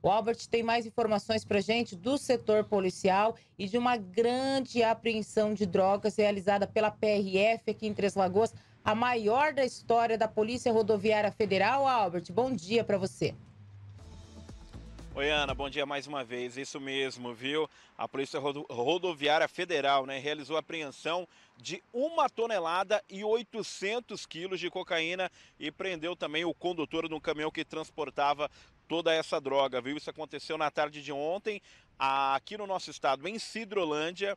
O Albert tem mais informações para gente do setor policial e de uma grande apreensão de drogas realizada pela PRF aqui em Três Lagoas, a maior da história da Polícia Rodoviária Federal. Albert, bom dia para você. Oi, Ana, bom dia mais uma vez. Isso mesmo, viu? A Polícia Rodoviária Federal né, realizou a apreensão de uma tonelada e 800 quilos de cocaína e prendeu também o condutor de um caminhão que transportava toda essa droga, viu? Isso aconteceu na tarde de ontem, aqui no nosso estado, em Sidrolândia.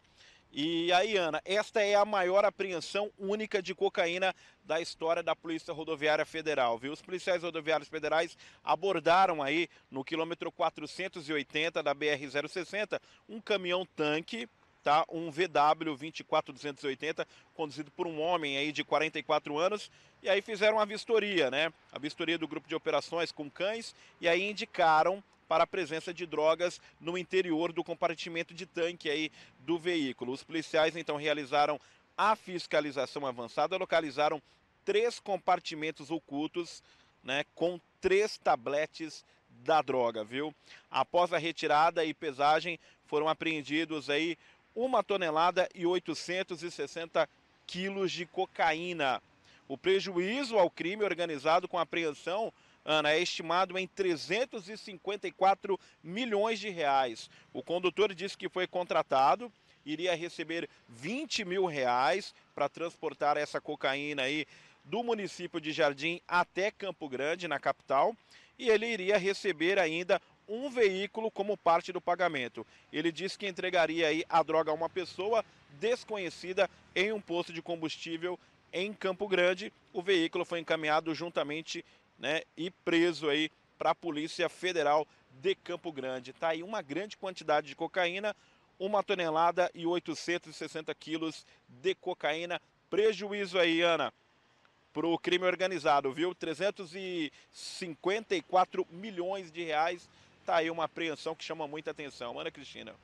E aí, Ana, esta é a maior apreensão única de cocaína da história da Polícia Rodoviária Federal, viu? Os policiais rodoviários federais abordaram aí no quilômetro 480 da BR-060 um caminhão tanque tá? Um VW 24280, conduzido por um homem aí de 44 anos. E aí fizeram a vistoria, né? A vistoria do grupo de operações com cães e aí indicaram para a presença de drogas no interior do compartimento de tanque aí do veículo. Os policiais então realizaram a fiscalização avançada, localizaram três compartimentos ocultos, né, com três tabletes da droga, viu? Após a retirada e pesagem, foram apreendidos aí uma tonelada e 860 quilos de cocaína. O prejuízo ao crime organizado com apreensão, Ana, é estimado em 354 milhões de reais. O condutor disse que foi contratado, iria receber 20 mil reais para transportar essa cocaína aí do município de Jardim até Campo Grande, na capital, e ele iria receber ainda um veículo como parte do pagamento. Ele disse que entregaria aí a droga a uma pessoa desconhecida em um posto de combustível em Campo Grande. O veículo foi encaminhado juntamente né, e preso aí para a Polícia Federal de Campo Grande. Tá aí uma grande quantidade de cocaína, uma tonelada e 860 quilos de cocaína. Prejuízo aí, Ana, para o crime organizado, viu? 354 milhões de reais tá aí uma apreensão que chama muita atenção. Ana Cristina.